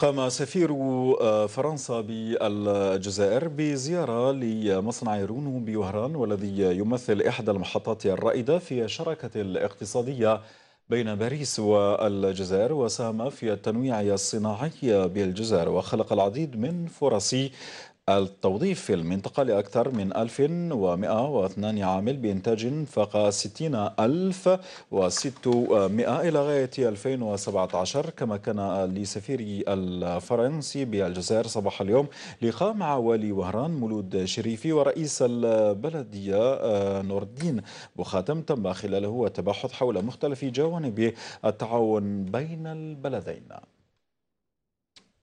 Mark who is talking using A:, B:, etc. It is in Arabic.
A: قام سفير آه، فرنسا بالجزائر بزيارة لمصنع رونو بوهران والذي يمثل إحدى المحطات الرائدة في الشراكة الاقتصادية بين باريس والجزائر وساهم في التنويع الصناعي بالجزائر وخلق العديد من فرص التوظيف في المنطقة لأكثر من 1102 عامل بإنتاج فاق 60600 إلى غاية 2017 كما كان لسفير الفرنسي بالجزائر صباح اليوم لقاء مع والي وهران مولود شريفي ورئيس البلدية نور الدين بوخاتم تم خلاله التباحث حول مختلف جوانب التعاون بين البلدين